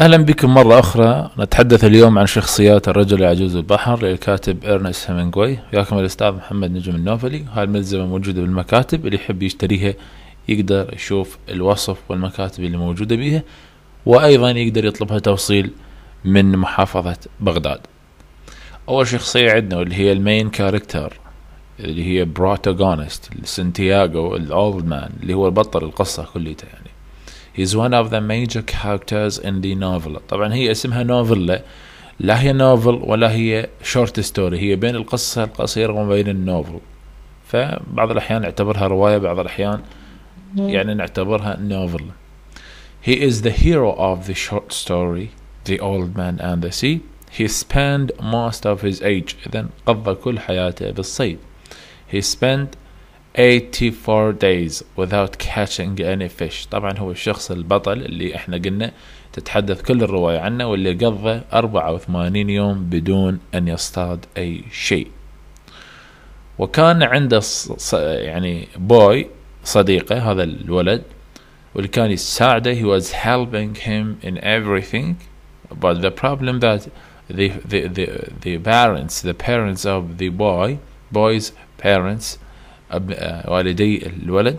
أهلا بكم مرة أخرى نتحدث اليوم عن شخصيات الرجل العجوز البحر للكاتب إرنست هيمنغوي وياكم الأستاذ محمد نجم النوفلي هاي الملزمة موجودة بالمكاتب اللي يحب يشتريها يقدر يشوف الوصف والمكاتب اللي موجودة بيها وأيضا يقدر يطلبها توصيل من محافظة بغداد أول شخصية عندنا واللي هي المين كاركتر اللي هي بروتاغونست سنتياغو الأولد مان اللي هو بطل القصة كليته يعني He's one of the major characters in the novel طبعا هي اسمها نوفل لا هي نوفل ولا هي شورت ستوري هي بين القصة القصيرة وما بين النوفل فبعض الأحيان نعتبرها رواية بعض الأحيان يعني نعتبرها نوفل He is the hero of the short story The Old Man and the Sea He spent most of his age إذن قضى كل حياته بالصيد He spent 84 days without catching any fish طبعا هو الشخص البطل اللي احنا قلنا تتحدث كل الرواية عنه واللي قضى 84 يوم بدون أن يصطاد أي شيء وكان عنده ص يعني بوي صديقه هذا الولد واللي كان يساعده he was helping him in everything but the problem that the the the, the parents the parents of the boy boy's parents والدي الولد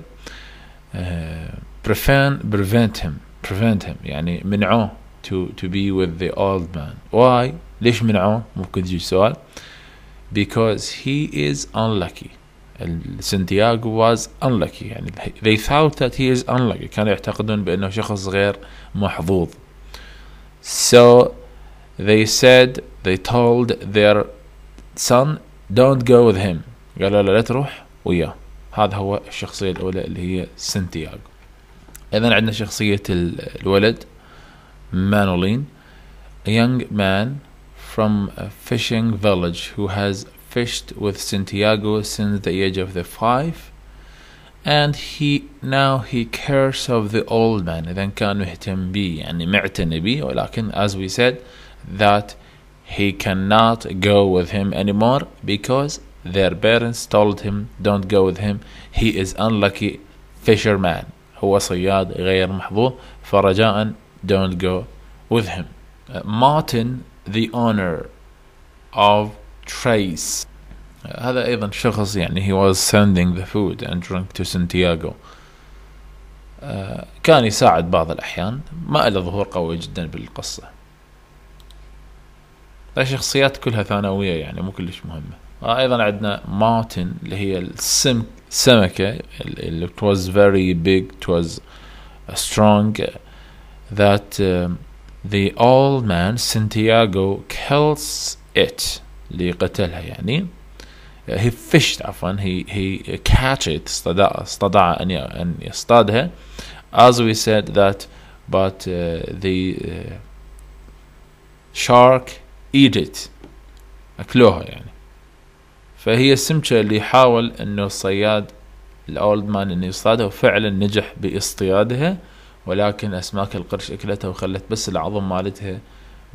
prevent prevent him prevent him يعني منعوه to to be with the old man why ليش منعوه ممكن يجي سؤال because he is unlucky سانتياغو was unlucky يعني they thought that he is unlucky كانوا يعتقدون بأنه شخص غير محظوظ so they said they told their son don't go with him قالوا له لا تروح وياه هذا هو الشخصية الأولى اللي هي سنتياغو إذا عندنا شخصية الولد مانولين a young man from a fishing village who has fished with Santiago since the age of the five and he now he cares of the old man إذا كان مهتم بي يعني معتني بي ولكن as we said that he cannot go with him anymore because their parents told him don't go with him he is unlucky fisherman هو صياد غير محظوظ فرجاء don't go with him uh, Martin the owner of Trace uh, هذا أيضا شخص يعني he was sending the food and drink to Santiago uh, كان يساعد بعض الأحيان ما له ظهور قوي جدا بالقصة الشخصيات كلها ثانوية يعني مو كلش مهمة Uh, ايضا عندنا ماوتن اللي هي السمك سمكة اللي it was very big it was uh, strong uh, that uh, the old man Santiago kills it اللي قتلها يعني he fished عفوا he he catch it استطاع استطاع ان ان يصطادها as we said that but uh, the uh, shark eat it اكلوها يعني فهي السمكة اللي حاول انه الصياد الاولد مان انه يصطادها وفعلا نجح باصطيادها ولكن اسماك القرش اكلتها وخلت بس العظم مالتها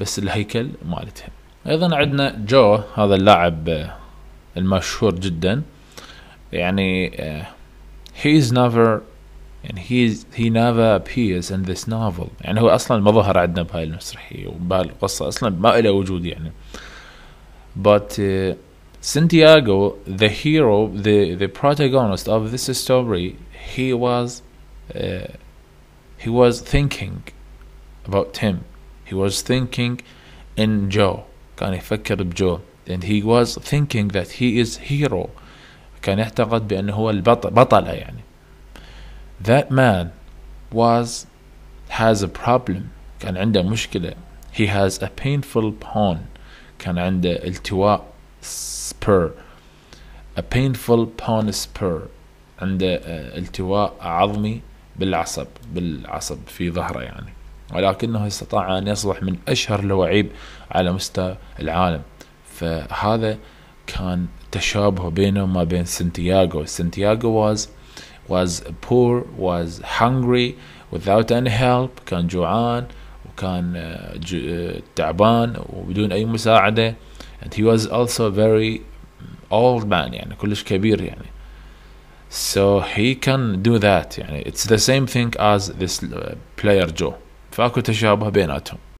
بس الهيكل مالتها ايضا عندنا جو هذا اللاعب آه، المشهور جدا يعني هي از نيفر يعني هي هي نيفر ابيرز ان ذس نوفل يعني هو اصلا ما ظهر عندنا بهاي المسرحيه وبهالقصه اصلا ما له وجود يعني but uh, Santiago, the hero, the, the protagonist of this story, he was uh, he was thinking about him. He was thinking in Joe. كان يفكر بجو and he was thinking that he is hero. كان يعتقد بأنه هو البطل يعني. That man was has a problem. كان عنده مشكلة. He has a painful pawn. كان عنده التواء spur a painful pawn spur عنده آه، التواء عظمي بالعصب بالعصب في ظهره يعني ولكنه استطاع أن يصبح من أشهر اللواعيب على مستوى العالم فهذا كان تشابه بينه وما بين سنتياغو سنتياغو was was poor was hungry without any help كان جوعان وكان آه، آه، تعبان وبدون أي مساعدة and he was also a very old man يعني كلش كبير يعني so he can do that يعني it's the same thing as this uh, player Joe فاكو تشابه بيناتهم